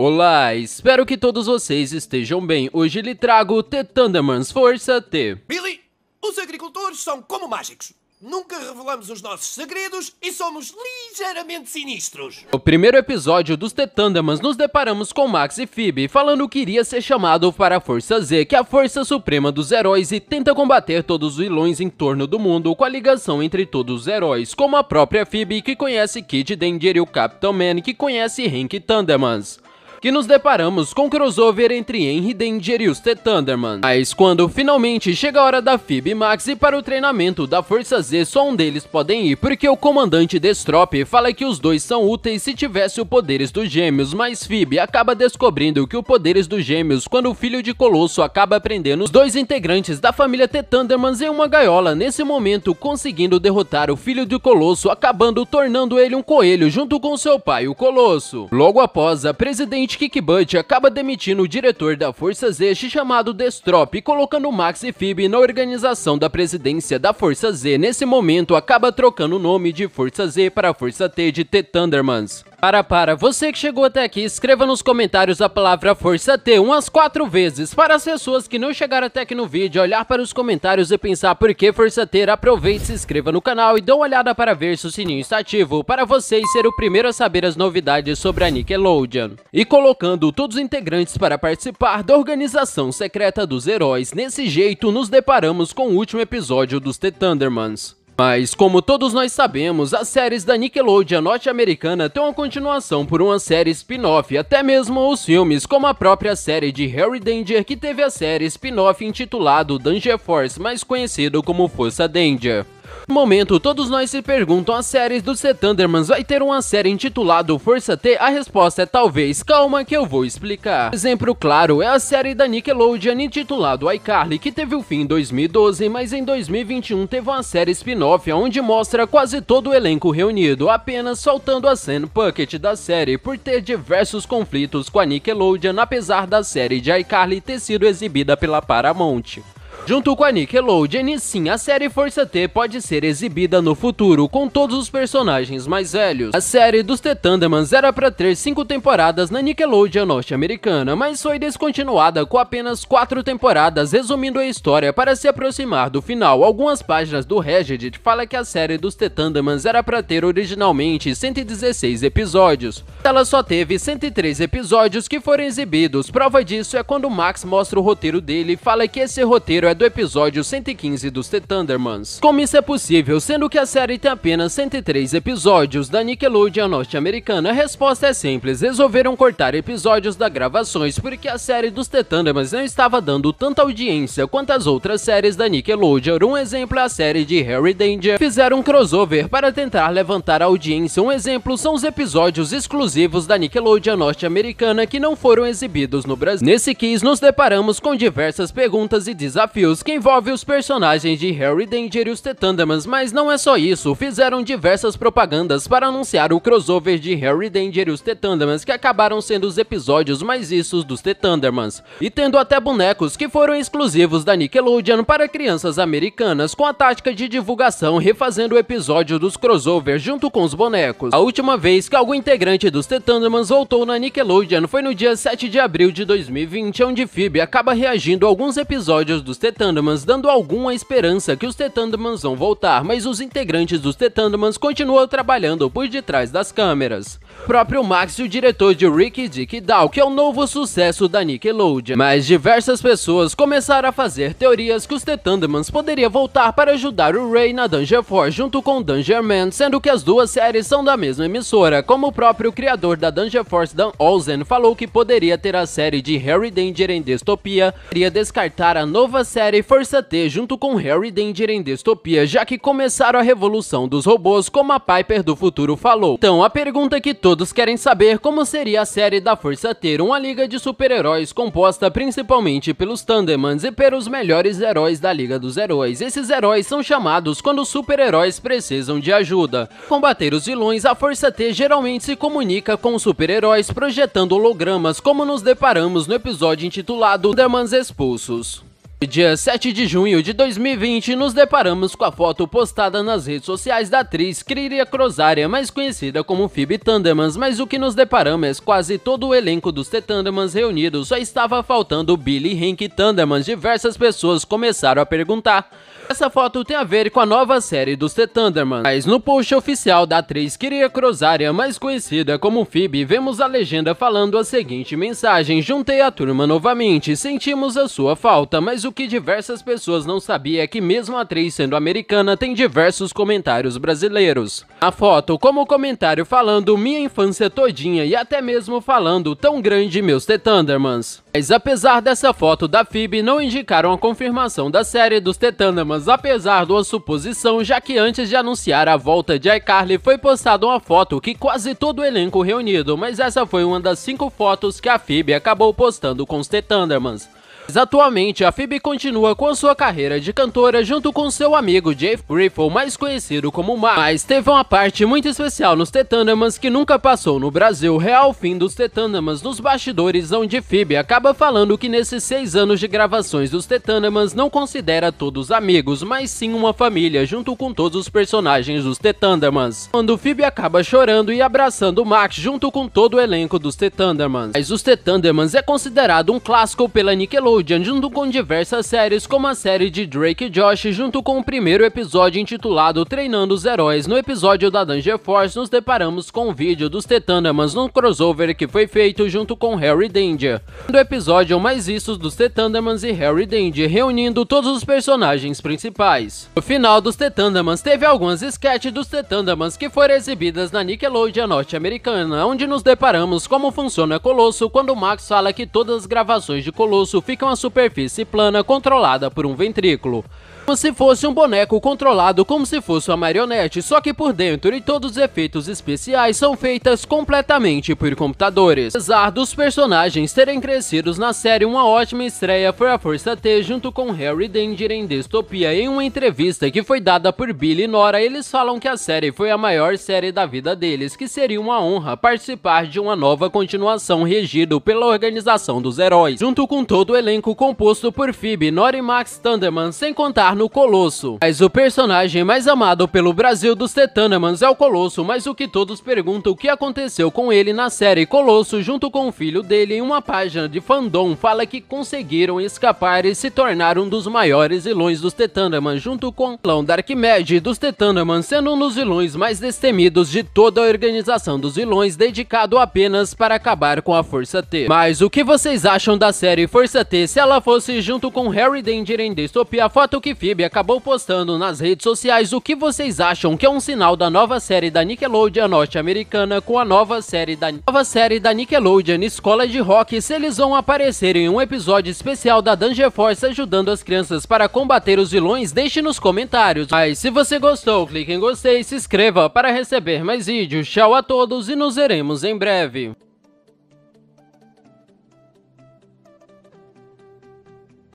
Olá, espero que todos vocês estejam bem. Hoje lhe trago The Thundermans Força T. Billy, os agricultores são como mágicos. Nunca revelamos os nossos segredos e somos ligeiramente sinistros. No primeiro episódio dos Tetandamans, nos deparamos com Max e Phoebe falando que iria ser chamado para a Força Z, que é a força suprema dos heróis e tenta combater todos os vilões em torno do mundo com a ligação entre todos os heróis, como a própria Phoebe, que conhece Kid Danger e o Capitão Man, que conhece Hank Thundermans que nos deparamos com o um crossover entre Henry Danger e os The Thunderman. Mas quando finalmente chega a hora da Fib e Max ir para o treinamento da Força Z, só um deles podem ir, porque o comandante Destrope fala que os dois são úteis se tivesse o poderes dos gêmeos, mas Fib acaba descobrindo que o poderes dos gêmeos quando o filho de Colosso acaba prendendo os dois integrantes da família The Thundermans em uma gaiola, nesse momento conseguindo derrotar o filho de Colosso, acabando tornando ele um coelho junto com seu pai, o Colosso. Logo após, a presidente seguinte, acaba demitindo o diretor da Força Z chamado Destrop e colocando Max e Phoebe na organização da presidência da Força Z. Nesse momento, acaba trocando o nome de Força Z para Força T de t Thundermans. Para, para, você que chegou até aqui, escreva nos comentários a palavra força T umas quatro vezes. Para as pessoas que não chegaram até aqui no vídeo, olhar para os comentários e pensar por que força T, aproveite, se inscreva no canal e dê uma olhada para ver se o sininho está ativo, para você ser o primeiro a saber as novidades sobre a Nickelodeon. E colocando todos os integrantes para participar da organização secreta dos heróis, nesse jeito nos deparamos com o último episódio dos The Thundermans. Mas, como todos nós sabemos, as séries da Nickelodeon norte-americana têm uma continuação por uma série spin-off, até mesmo os filmes, como a própria série de Harry Danger, que teve a série spin-off intitulado Danger Force, mais conhecido como Força Danger. No momento, todos nós se perguntam as séries do The Thundermans vai ter uma série intitulada Força T? A resposta é talvez, calma que eu vou explicar. Exemplo claro é a série da Nickelodeon intitulada iCarly, que teve o fim em 2012, mas em 2021 teve uma série spin-off onde mostra quase todo o elenco reunido, apenas soltando a Sam Puckett da série por ter diversos conflitos com a Nickelodeon, apesar da série de iCarly ter sido exibida pela Paramount. Junto com a Nickelodeon, sim, a série Força T pode ser exibida no futuro, com todos os personagens mais velhos. A série dos The Thundermans era para ter cinco temporadas na Nickelodeon norte-americana, mas foi descontinuada com apenas quatro temporadas, resumindo a história para se aproximar do final. Algumas páginas do Reddit fala que a série dos The Thundermans era para ter originalmente 116 episódios. Ela só teve 103 episódios que foram exibidos. Prova disso é quando Max mostra o roteiro dele e fala que esse roteiro é do episódio 115 dos The Thundermans. Como isso é possível, sendo que a série tem apenas 103 episódios da Nickelodeon norte-americana? A resposta é simples, resolveram cortar episódios da gravações porque a série dos The Thundermans não estava dando tanta audiência quanto as outras séries da Nickelodeon. Um exemplo é a série de Harry Danger. Fizeram um crossover para tentar levantar a audiência. Um exemplo são os episódios exclusivos da Nickelodeon norte-americana que não foram exibidos no Brasil. Nesse quiz nos deparamos com diversas perguntas e desafios que envolve os personagens de Harry e os Tetandemans, mas não é só isso, fizeram diversas propagandas para anunciar o crossover de Harry e os Tetandemans, que acabaram sendo os episódios mais issos dos Tetandemans, e tendo até bonecos que foram exclusivos da Nickelodeon para crianças americanas, com a tática de divulgação refazendo o episódio dos crossovers junto com os bonecos. A última vez que algum integrante dos Tetandemans voltou na Nickelodeon foi no dia 7 de abril de 2020, onde Phoebe acaba reagindo a alguns episódios dos The Tetandamans, dando alguma esperança que os Tetandamans vão voltar, mas os integrantes dos Tetandamans continuam trabalhando por detrás das câmeras. O próprio Max e o diretor de Rick Dick Dow, que é o novo sucesso da Nickelodeon. Mas diversas pessoas começaram a fazer teorias que os Tetandamans poderiam voltar para ajudar o Ray na Danger Force junto com o Danger Man, sendo que as duas séries são da mesma emissora, como o próprio criador da Danger Force, Dan Olsen, falou que poderia ter a série de Harry Danger em Distopia, iria descartar a nova série série Força T junto com Harry Danger em Distopia, já que começaram a revolução dos robôs, como a Piper do futuro falou. Então, a pergunta que todos querem saber como seria a série da Força T, uma liga de super-heróis composta principalmente pelos Thundermans e pelos melhores heróis da Liga dos Heróis. Esses heróis são chamados quando super-heróis precisam de ajuda. Combater os vilões, a Força T geralmente se comunica com super-heróis projetando hologramas, como nos deparamos no episódio intitulado Thundermans Expulsos. Dia 7 de junho de 2020, nos deparamos com a foto postada nas redes sociais da atriz Criria Crosária, mais conhecida como Phoebe Tandemans, mas o que nos deparamos é quase todo o elenco dos The Tandemans reunidos, só estava faltando Billy Hank Tandemans, diversas pessoas começaram a perguntar. Essa foto tem a ver com a nova série dos The Thunderman, mas no post oficial da atriz Kiria Crosária, mais conhecida como Phoebe, vemos a legenda falando a seguinte mensagem, juntei a turma novamente, sentimos a sua falta, mas o o que diversas pessoas não sabiam é que mesmo a atriz sendo americana tem diversos comentários brasileiros. A foto como comentário falando minha infância todinha e até mesmo falando tão grande meus The Thundermans. Mas apesar dessa foto da Phoebe não indicaram a confirmação da série dos The Thundermans apesar de uma suposição já que antes de anunciar a volta de iCarly foi postada uma foto que quase todo o elenco reunido, mas essa foi uma das cinco fotos que a Phoebe acabou postando com os The Thundermans. Atualmente, a Phoebe continua com a sua carreira de cantora junto com seu amigo Jeff Griffel, mais conhecido como Mark, mas teve uma parte muito especial nos Tetânamas que nunca passou no Brasil, real fim dos Tetânamas nos bastidores, onde Phoebe acaba falando que nesses seis anos de gravações dos Tetânamas não considera todos amigos, mas sim uma família, junto com todos os personagens dos Tetândamans. Quando Phoebe acaba chorando e abraçando Max junto com todo o elenco dos Tetândamans. Mas os Tetândamans é considerado um clássico pela Nickelodeon, Nickelodeon junto com diversas séries, como a série de Drake e Josh, junto com o primeiro episódio intitulado Treinando os Heróis. No episódio da Danger Force, nos deparamos com um vídeo dos Tetandamans num crossover que foi feito junto com Harry Danger. Do episódio mais isso dos Tetandamans e Harry Danger, reunindo todos os personagens principais. No final dos Tetandamans, teve algumas sketches dos Tetandamans que foram exibidas na Nickelodeon norte-americana, onde nos deparamos como funciona Colosso quando Max fala que todas as gravações de Colosso ficam uma superfície plana controlada por um ventrículo. Como se fosse um boneco controlado como se fosse uma marionete, só que por dentro e todos os efeitos especiais são feitas completamente por computadores. Apesar dos personagens terem crescido na série, uma ótima estreia foi a Força T junto com Harry Danger em Distopia. Em uma entrevista que foi dada por Billy e Nora, eles falam que a série foi a maior série da vida deles, que seria uma honra participar de uma nova continuação regido pela Organização dos Heróis, junto com todo o elenco composto por Phoebe, Nora e Max Thunderman, sem contar no Colosso. Mas o personagem mais amado pelo Brasil dos Tetanamans é o Colosso, mas o que todos perguntam o que aconteceu com ele na série Colosso junto com o filho dele em uma página de fandom fala que conseguiram escapar e se tornar um dos maiores vilões dos Tetanamans junto com o clão Darkmed dos Tetanamans sendo um dos vilões mais destemidos de toda a organização dos vilões dedicado apenas para acabar com a Força T. Mas o que vocês acham da série Força T se ela fosse junto com Harry Danger em Distopia, a foto que fica Phoebe acabou postando nas redes sociais o que vocês acham que é um sinal da nova série da Nickelodeon norte-americana com a nova série da nova série da Nickelodeon Escola de Rock se eles vão aparecer em um episódio especial da Danger Force ajudando as crianças para combater os vilões, deixe nos comentários. Mas se você gostou, clique em gostei e se inscreva para receber mais vídeos. Tchau a todos e nos veremos em breve.